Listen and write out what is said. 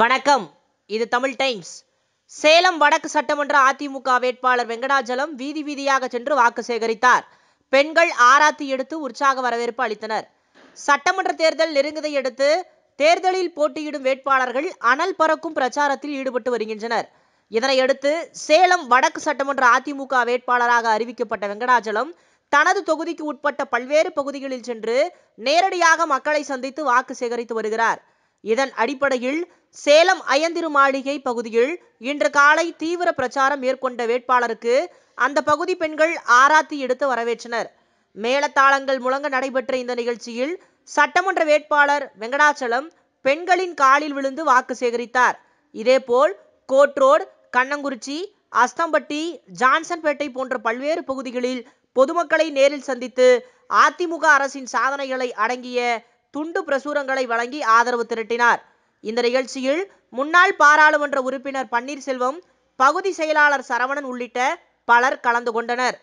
வணக்கம் இது தமிழ் டைம்ஸ் சேலம் வடக்கு சட்டமன்ற அதிமுக வேட்பாளர் வெங்கடாஜலம் வீதி வீதியாக சென்று வாக்கு சேகரித்தார் பெண்கள் ஆராத்தி எடுத்து உற்சாக வரவேற்பு அளித்தனர் சட்டமன்ற தேர்தல் அடுத்து தேர்தலில் போட்டியிடும் வேட்பாளர்கள் அனல் பறக்கும் பிரச்சாரத்தில் ஈடுபட்டு வருகின்றனர் இதனையடுத்து சேலம் வடக்கு சட்டமன்ற அதிமுக வேட்பாளராக அறிவிக்கப்பட்ட வெங்கடாஜலம் தனது தொகுதிக்கு உட்பட்ட பல்வேறு பகுதிகளில் சென்று நேரடியாக மக்களை சந்தித்து வாக்கு சேகரித்து வருகிறார் இதன் அடிப்படையில் சேலம் அயந்திரு மாளிகை பகுதியில் இன்று காலை தீவிர பிரச்சாரம் மேற்கொண்ட வேட்பாளருக்கு அந்த பகுதி பெண்கள் ஆராத்தி எடுத்து வரவேற்றனர் மேளதாளங்கள் முழங்க நடைபெற்ற இந்த நிகழ்ச்சியில் சட்டமன்ற வேட்பாளர் வெங்கடாச்சலம் பெண்களின் காலில் விழுந்து வாக்கு சேகரித்தார் இதேபோல் கோட்ரோடு கண்ணங்குறிச்சி அஸ்தம்பட்டி ஜான்சன்பேட்டை போன்ற பல்வேறு பகுதிகளில் பொதுமக்களை நேரில் சந்தித்து அதிமுக அரசின் சாதனைகளை அடங்கிய துண்டு பிரசுரங்களை வழங்கி ஆதரவு திரட்டினார் இந்த நிகழ்ச்சியில் முன்னாள் பாராளுமன்ற உறுப்பினர் பன்னீர்செல்வம் பகுதி செயலாளர் சரவணன் உள்ளிட்ட பலர் கலந்து கொண்டனர்